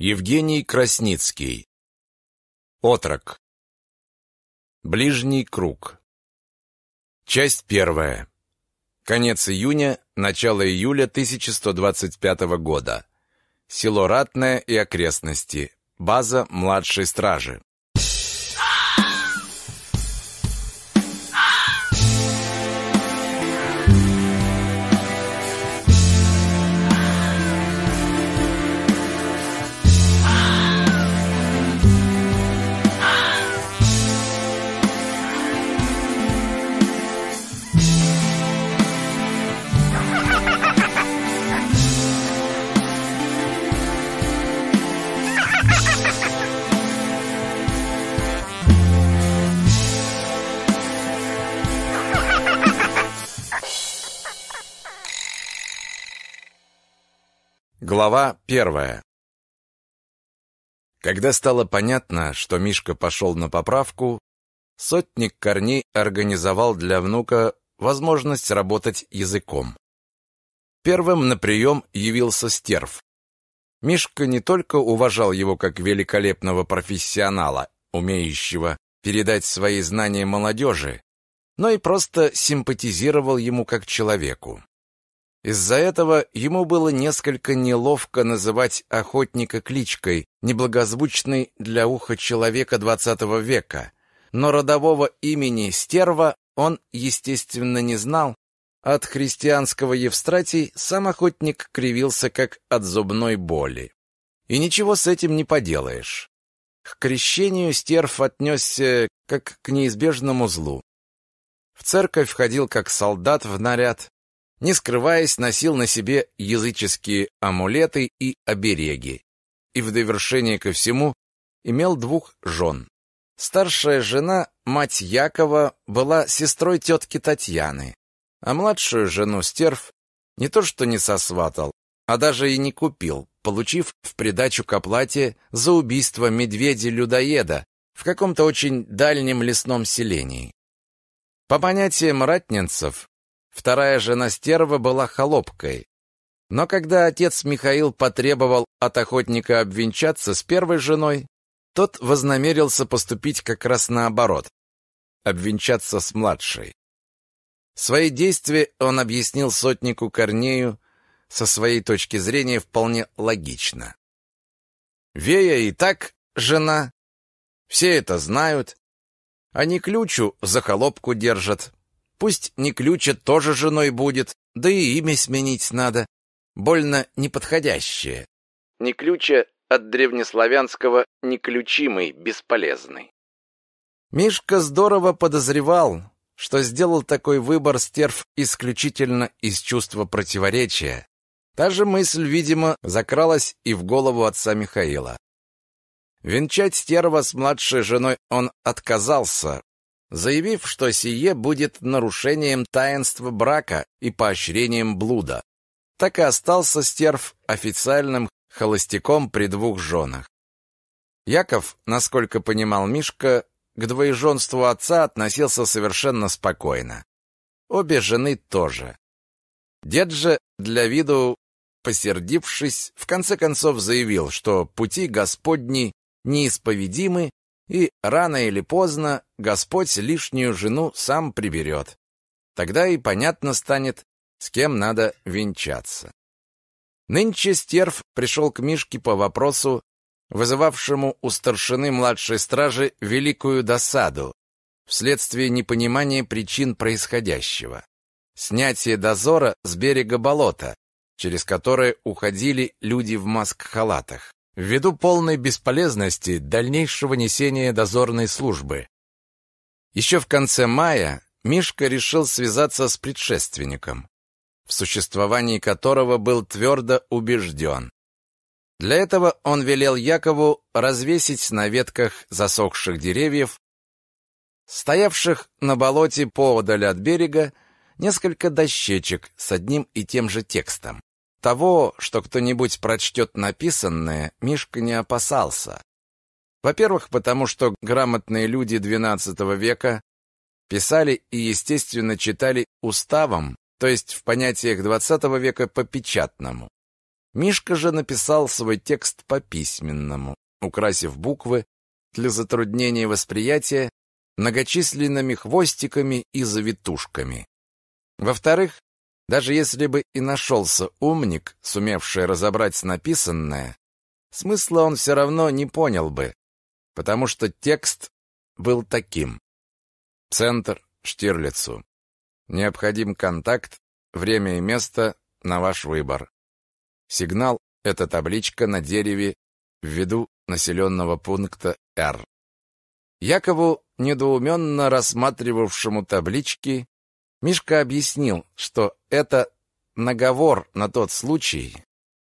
Евгений Красницкий. Отрок. Ближний круг. Часть первая. Конец июня, начало июля 1125 года. Село Ратное и окрестности. База младшей стражи. Глава первая Когда стало понятно, что Мишка пошел на поправку, сотник Корней организовал для внука возможность работать языком. Первым на прием явился Стерв. Мишка не только уважал его как великолепного профессионала, умеющего передать свои знания молодежи, но и просто симпатизировал ему как человеку. Из-за этого ему было несколько неловко называть охотника кличкой, неблагозвучной для уха человека XX века. Но родового имени Стерва он, естественно, не знал. От христианского Евстратий сам охотник кривился как от зубной боли. И ничего с этим не поделаешь. К крещению Стерв отнесся как к неизбежному злу. В церковь входил как солдат в наряд, не скрываясь, носил на себе языческие амулеты и обереги. И в довершение ко всему имел двух жен. Старшая жена, мать Якова, была сестрой тетки Татьяны, а младшую жену Стерв не то что не сосватал, а даже и не купил, получив в придачу к оплате за убийство медведя-людоеда в каком-то очень дальнем лесном селении. По понятиям ратнинцев, Вторая жена стерва была холопкой. Но когда отец Михаил потребовал от охотника обвенчаться с первой женой, тот вознамерился поступить как раз наоборот – обвенчаться с младшей. Свои действия он объяснил сотнику Корнею со своей точки зрения вполне логично. Вея и так жена. Все это знают. Они ключу за холопку держат. Пусть не ключа тоже женой будет, да и имя сменить надо. Больно неподходящее. Не ключа от древнеславянского «неключимый», «бесполезный». Мишка здорово подозревал, что сделал такой выбор стерв исключительно из чувства противоречия. Та же мысль, видимо, закралась и в голову отца Михаила. Венчать стерва с младшей женой он отказался, заявив, что сие будет нарушением таинства брака и поощрением блуда. Так и остался стерв официальным холостяком при двух женах. Яков, насколько понимал Мишка, к двоеженству отца относился совершенно спокойно. Обе жены тоже. Дед же, для виду посердившись, в конце концов заявил, что пути Господни неисповедимы и рано или поздно Господь лишнюю жену сам приберет. Тогда и понятно станет, с кем надо венчаться. Нынче стерв пришел к Мишке по вопросу, вызывавшему у старшины младшей стражи великую досаду вследствие непонимания причин происходящего. Снятие дозора с берега болота, через которое уходили люди в маск-халатах ввиду полной бесполезности дальнейшего несения дозорной службы. Еще в конце мая Мишка решил связаться с предшественником, в существовании которого был твердо убежден. Для этого он велел Якову развесить на ветках засохших деревьев, стоявших на болоте поодаль от берега, несколько дощечек с одним и тем же текстом того, что кто-нибудь прочтет написанное, Мишка не опасался. Во-первых, потому что грамотные люди XII века писали и, естественно, читали уставом, то есть в понятиях XX века по печатному. Мишка же написал свой текст по письменному, украсив буквы для затруднения восприятия многочисленными хвостиками и завитушками. Во-вторых, даже если бы и нашелся умник, сумевший разобрать написанное, смысла он все равно не понял бы, потому что текст был таким. Центр Штирлицу. Необходим контакт, время и место на ваш выбор. Сигнал – это табличка на дереве в виду населенного пункта Р. Якову, недоуменно рассматривавшему таблички, Мишка объяснил, что это наговор на тот случай,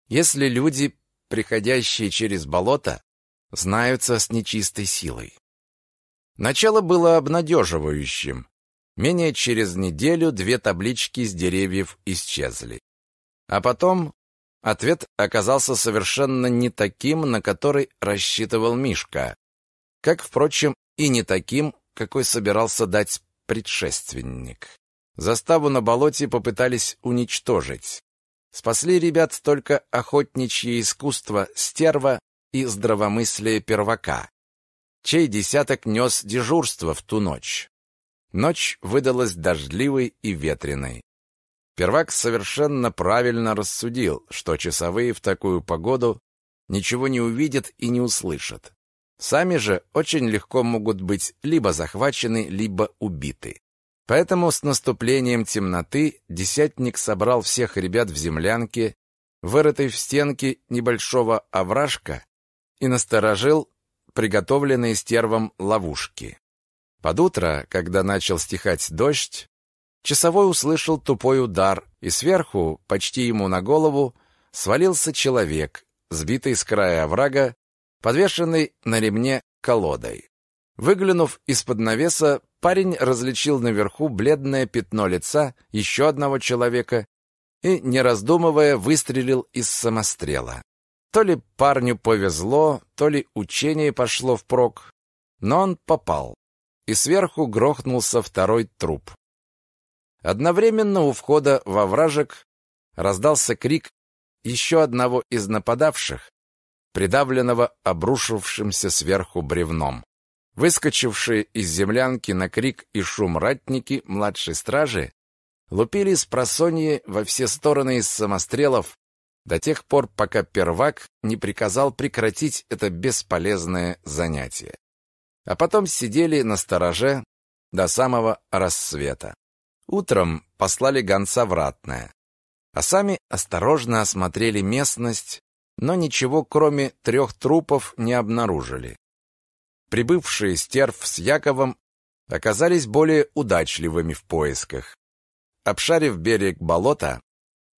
если люди, приходящие через болото, знаются с нечистой силой. Начало было обнадеживающим. Менее через неделю две таблички с деревьев исчезли. А потом ответ оказался совершенно не таким, на который рассчитывал Мишка, как, впрочем, и не таким, какой собирался дать предшественник. Заставу на болоте попытались уничтожить. Спасли ребят только охотничье искусство стерва и здравомыслие первака, чей десяток нес дежурство в ту ночь. Ночь выдалась дождливой и ветреной. Первак совершенно правильно рассудил, что часовые в такую погоду ничего не увидят и не услышат. Сами же очень легко могут быть либо захвачены, либо убиты. Поэтому с наступлением темноты десятник собрал всех ребят в землянке, вырытой в стенке небольшого овражка, и насторожил приготовленные стервом ловушки. Под утро, когда начал стихать дождь, часовой услышал тупой удар, и сверху, почти ему на голову, свалился человек, сбитый с края оврага, подвешенный на ремне колодой. Выглянув из-под навеса, парень различил наверху бледное пятно лица еще одного человека и, не раздумывая, выстрелил из самострела. То ли парню повезло, то ли учение пошло впрок, но он попал, и сверху грохнулся второй труп. Одновременно у входа во вражек раздался крик еще одного из нападавших, придавленного обрушившимся сверху бревном. Выскочившие из землянки на крик и шум ратники младшей стражи лупили с просонья во все стороны из самострелов до тех пор, пока первак не приказал прекратить это бесполезное занятие. А потом сидели на стороже до самого рассвета. Утром послали гонца вратное, а сами осторожно осмотрели местность, но ничего, кроме трех трупов, не обнаружили прибывшие стерв с Яковом оказались более удачливыми в поисках. Обшарив берег болота,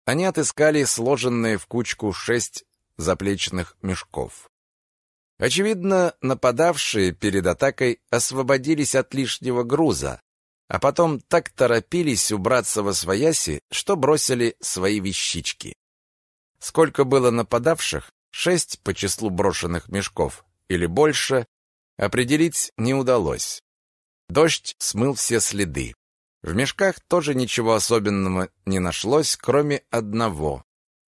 они отыскали сложенные в кучку шесть заплечных мешков. Очевидно, нападавшие перед атакой освободились от лишнего груза, а потом так торопились убраться во свояси, что бросили свои вещички. Сколько было нападавших, шесть по числу брошенных мешков или больше, Определить не удалось. Дождь смыл все следы. В мешках тоже ничего особенного не нашлось, кроме одного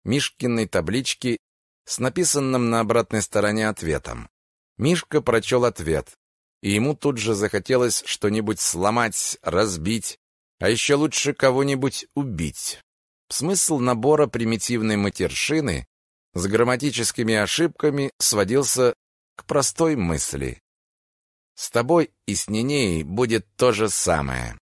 — Мишкиной таблички с написанным на обратной стороне ответом. Мишка прочел ответ, и ему тут же захотелось что-нибудь сломать, разбить, а еще лучше кого-нибудь убить. Смысл набора примитивной матершины с грамматическими ошибками сводился к простой мысли. С тобой и с Нинеей будет то же самое.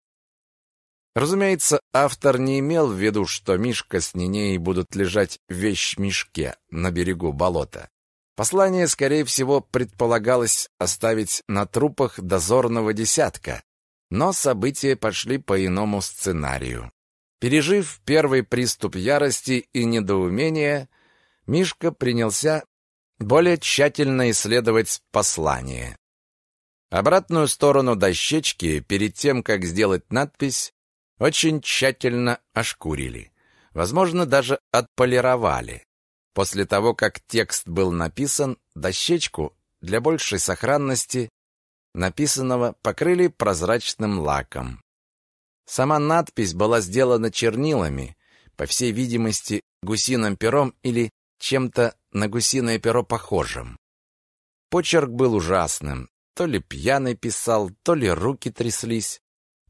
Разумеется, автор не имел в виду, что Мишка с Нинеей будут лежать в вещмешке на берегу болота. Послание, скорее всего, предполагалось оставить на трупах дозорного десятка, но события пошли по иному сценарию. Пережив первый приступ ярости и недоумения, Мишка принялся более тщательно исследовать послание. Обратную сторону дощечки, перед тем, как сделать надпись, очень тщательно ошкурили. Возможно, даже отполировали. После того, как текст был написан, дощечку для большей сохранности написанного покрыли прозрачным лаком. Сама надпись была сделана чернилами, по всей видимости, гусиным пером или чем-то на гусиное перо похожим. Почерк был ужасным, то ли пьяный писал, то ли руки тряслись,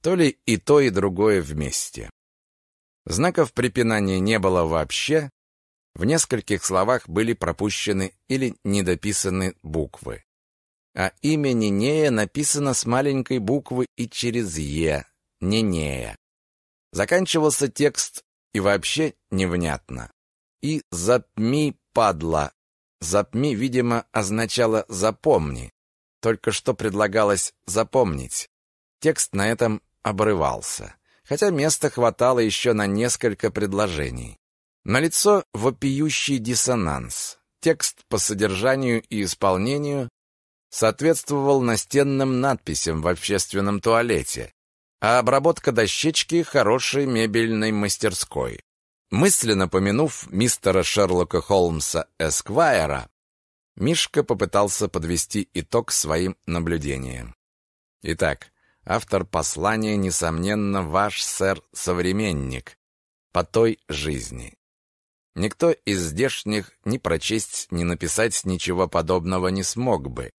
то ли и то, и другое вместе. Знаков препинания не было вообще, в нескольких словах были пропущены или недописаны буквы. А имя Нинея написано с маленькой буквы и через «е» — Нинея. Заканчивался текст и вообще невнятно. И «запми, падла». «Запми», видимо, означало «запомни» только что предлагалось запомнить. Текст на этом обрывался, хотя места хватало еще на несколько предложений. Налицо вопиющий диссонанс. Текст по содержанию и исполнению соответствовал настенным надписям в общественном туалете, а обработка дощечки хорошей мебельной мастерской. Мысленно помянув мистера Шерлока Холмса Эсквайра, Мишка попытался подвести итог своим наблюдениям. Итак, автор послания, несомненно, ваш сэр-современник по той жизни. Никто из здешних ни прочесть, ни написать ничего подобного не смог бы.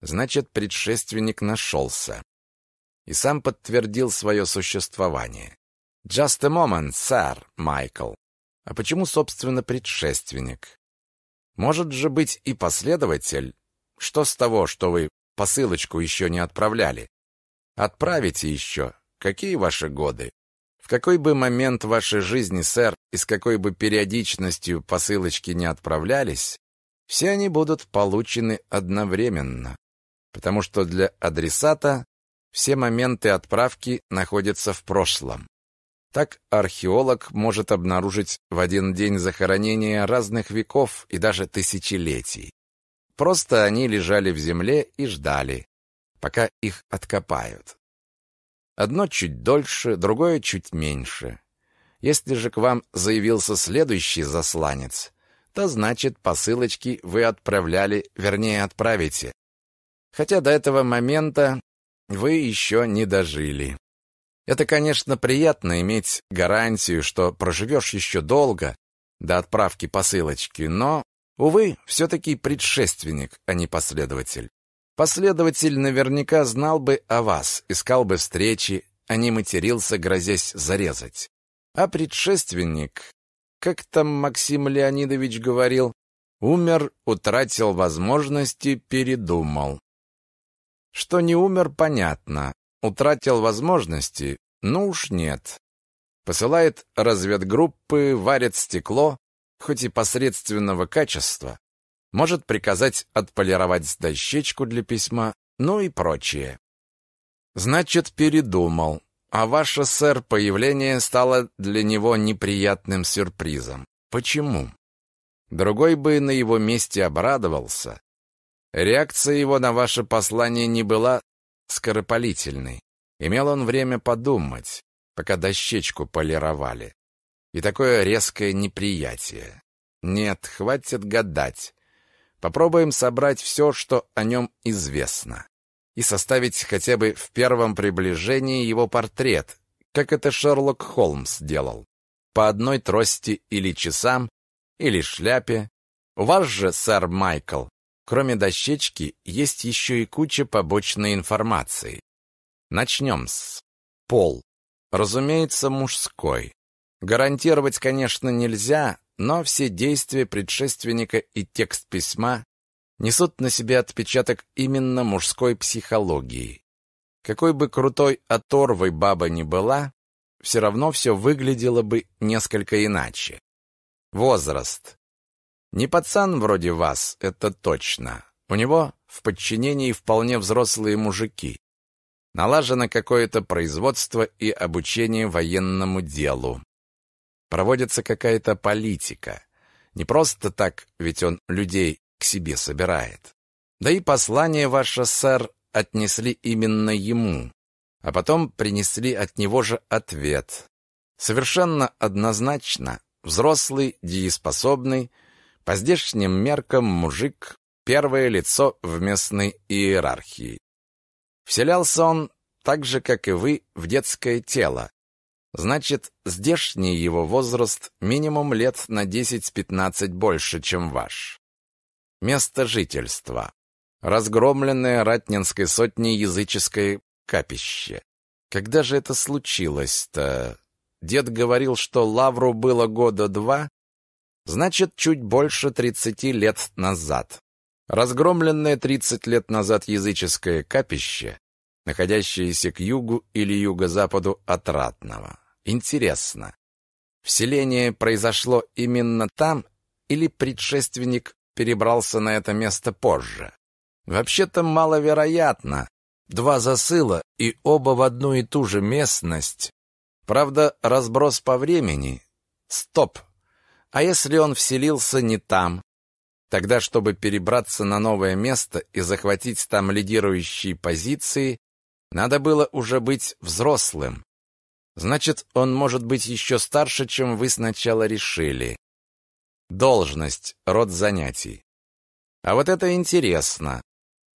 Значит, предшественник нашелся. И сам подтвердил свое существование. «Just a moment, сэр, Майкл». А почему, собственно, предшественник? Может же быть и последователь. Что с того, что вы посылочку еще не отправляли? Отправите еще. Какие ваши годы? В какой бы момент вашей жизни, сэр, и с какой бы периодичностью посылочки не отправлялись, все они будут получены одновременно, потому что для адресата все моменты отправки находятся в прошлом. Так археолог может обнаружить в один день захоронения разных веков и даже тысячелетий. Просто они лежали в земле и ждали, пока их откопают. Одно чуть дольше, другое чуть меньше. Если же к вам заявился следующий засланец, то значит посылочки вы отправляли, вернее отправите. Хотя до этого момента вы еще не дожили. Это, конечно, приятно иметь гарантию, что проживешь еще долго до отправки посылочки, но, увы, все-таки предшественник, а не последователь. Последователь наверняка знал бы о вас, искал бы встречи, а не матерился, грозясь зарезать. А предшественник, как там Максим Леонидович говорил, умер, утратил возможности, передумал. Что не умер, понятно. Утратил возможности, ну уж нет. Посылает разведгруппы, варит стекло, хоть и посредственного качества, может приказать отполировать дощечку для письма, ну и прочее. Значит, передумал, а ваше, сэр, появление стало для него неприятным сюрпризом. Почему? Другой бы на его месте обрадовался. Реакция его на ваше послание не была скоропалительной. Имел он время подумать, пока дощечку полировали. И такое резкое неприятие. Нет, хватит гадать. Попробуем собрать все, что о нем известно. И составить хотя бы в первом приближении его портрет, как это Шерлок Холмс делал. По одной трости или часам, или шляпе. У вас же, сэр Майкл, кроме дощечки, есть еще и куча побочной информации. Начнем с пол. Разумеется, мужской. Гарантировать, конечно, нельзя, но все действия предшественника и текст письма несут на себе отпечаток именно мужской психологии. Какой бы крутой оторвой баба ни была, все равно все выглядело бы несколько иначе. Возраст. Не пацан вроде вас, это точно. У него в подчинении вполне взрослые мужики. Налажено какое-то производство и обучение военному делу. Проводится какая-то политика. Не просто так, ведь он людей к себе собирает. Да и послание ваше, сэр, отнесли именно ему, а потом принесли от него же ответ. Совершенно однозначно, взрослый, дееспособный, по здешним меркам мужик – первое лицо в местной иерархии. Вселялся он так же, как и вы, в детское тело. Значит, здешний его возраст минимум лет на 10-15 больше, чем ваш. Место жительства. Разгромленное Ратнинской сотней языческое капище. Когда же это случилось-то? Дед говорил, что Лавру было года два, значит, чуть больше 30 лет назад. Разгромленное 30 лет назад языческое капище, находящееся к югу или юго-западу от Ратного. Интересно, вселение произошло именно там или предшественник перебрался на это место позже? Вообще-то маловероятно. Два засыла и оба в одну и ту же местность. Правда, разброс по времени. Стоп. А если он вселился не там, Тогда, чтобы перебраться на новое место и захватить там лидирующие позиции, надо было уже быть взрослым. Значит, он может быть еще старше, чем вы сначала решили. Должность, род занятий. А вот это интересно.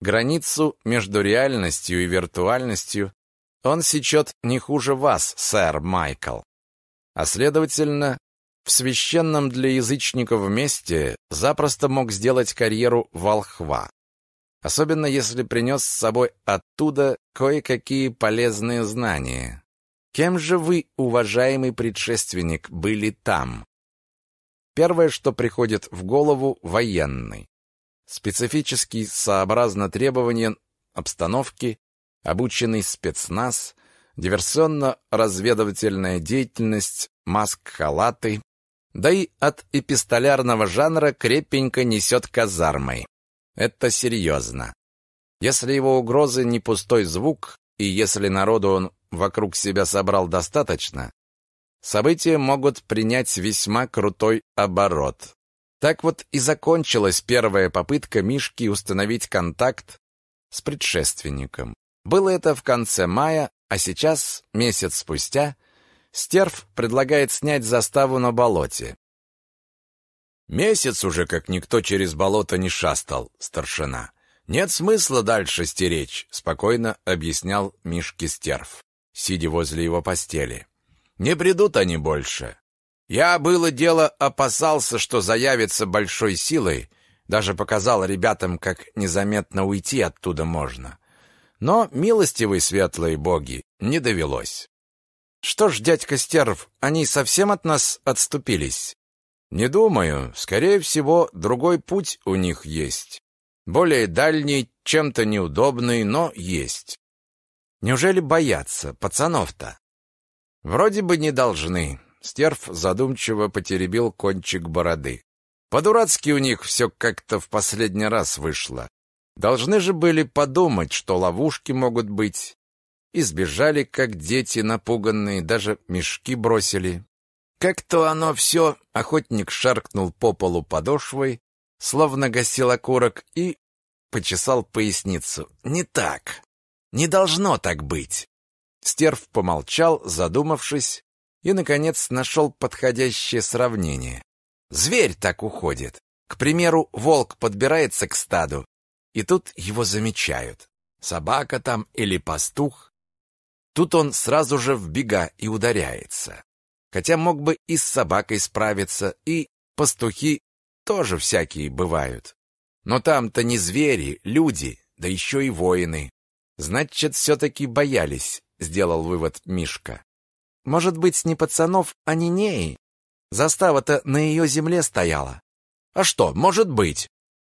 Границу между реальностью и виртуальностью он сечет не хуже вас, сэр Майкл. А следовательно, в священном для язычников месте запросто мог сделать карьеру волхва. Особенно если принес с собой оттуда кое-какие полезные знания. Кем же вы, уважаемый предшественник, были там? Первое, что приходит в голову – военный. Специфический, сообразно требованиям обстановки, обученный спецназ, диверсионно-разведывательная деятельность, маск-халаты, да и от эпистолярного жанра крепенько несет казармой. Это серьезно. Если его угрозы не пустой звук, и если народу он вокруг себя собрал достаточно, события могут принять весьма крутой оборот. Так вот и закончилась первая попытка Мишки установить контакт с предшественником. Было это в конце мая, а сейчас, месяц спустя, Стерв предлагает снять заставу на болоте. «Месяц уже, как никто через болото не шастал, старшина. Нет смысла дальше стеречь», — спокойно объяснял Мишке Стерв, сидя возле его постели. «Не придут они больше. Я, было дело, опасался, что заявится большой силой, даже показал ребятам, как незаметно уйти оттуда можно. Но милостивые светлые боги не довелось. Что ж, дядька Стерв, они совсем от нас отступились? Не думаю. Скорее всего, другой путь у них есть. Более дальний, чем-то неудобный, но есть. Неужели боятся пацанов-то? Вроде бы не должны. Стерв задумчиво потеребил кончик бороды. По-дурацки у них все как-то в последний раз вышло. Должны же были подумать, что ловушки могут быть избежали, как дети напуганные, даже мешки бросили. Как-то оно все, охотник шаркнул по полу подошвой, словно гасил окурок и почесал поясницу. Не так. Не должно так быть. Стерв помолчал, задумавшись, и, наконец, нашел подходящее сравнение. Зверь так уходит. К примеру, волк подбирается к стаду, и тут его замечают. Собака там или пастух. Тут он сразу же вбега и ударяется. Хотя мог бы и с собакой справиться, и пастухи тоже всякие бывают. Но там-то не звери, люди, да еще и воины. Значит, все-таки боялись, сделал вывод Мишка. Может быть, не пацанов, а Нинеи? Застава-то на ее земле стояла. А что, может быть?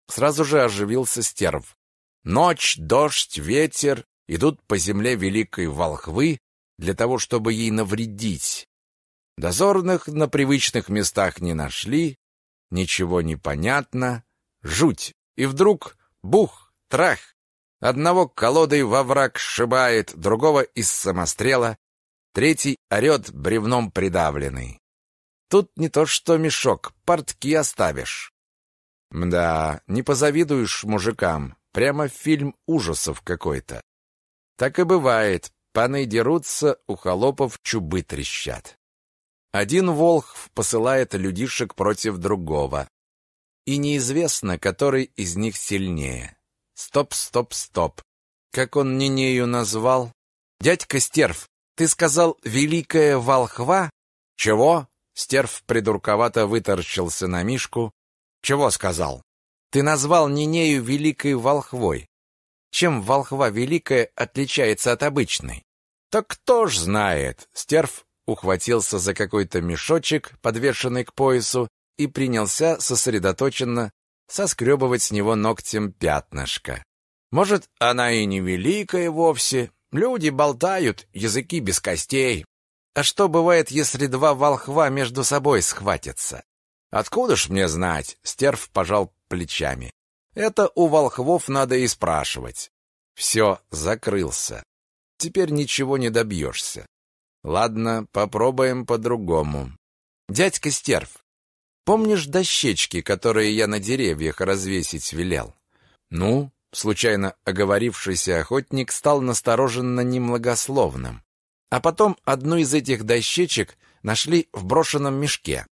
Сразу же оживился стерв. Ночь, дождь, ветер, идут по земле великой волхвы для того, чтобы ей навредить. Дозорных на привычных местах не нашли, ничего не понятно, жуть. И вдруг бух, трах. Одного колодой во враг сшибает, другого из самострела, третий орет бревном придавленный. Тут не то что мешок, портки оставишь. Да, не позавидуешь мужикам, прямо фильм ужасов какой-то. Так и бывает. Паны дерутся, у холопов чубы трещат. Один волх посылает людишек против другого. И неизвестно, который из них сильнее. Стоп, стоп, стоп. Как он Нинею назвал? Дядька Стерв, ты сказал «великая волхва»? Чего? Стерв придурковато выторщился на Мишку. Чего сказал? Ты назвал Нинею великой волхвой чем волхва великая отличается от обычной? Так кто ж знает? Стерв ухватился за какой-то мешочек, подвешенный к поясу, и принялся сосредоточенно соскребывать с него ногтем пятнышко. Может, она и не великая вовсе. Люди болтают, языки без костей. А что бывает, если два волхва между собой схватятся? Откуда ж мне знать? Стерв пожал плечами. Это у волхвов надо и спрашивать. Все, закрылся. Теперь ничего не добьешься. Ладно, попробуем по-другому. Дядька Стерв, помнишь дощечки, которые я на деревьях развесить велел? Ну, случайно оговорившийся охотник стал настороженно немногословным. А потом одну из этих дощечек нашли в брошенном мешке.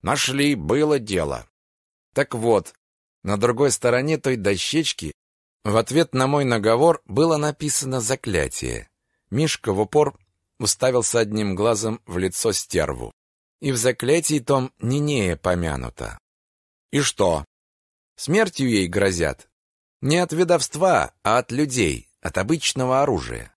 Нашли, было дело. Так вот, на другой стороне той дощечки в ответ на мой наговор было написано заклятие. Мишка в упор уставился одним глазом в лицо стерву. И в заклятии том Нинея помянуто. И что? Смертью ей грозят. Не от ведовства, а от людей, от обычного оружия.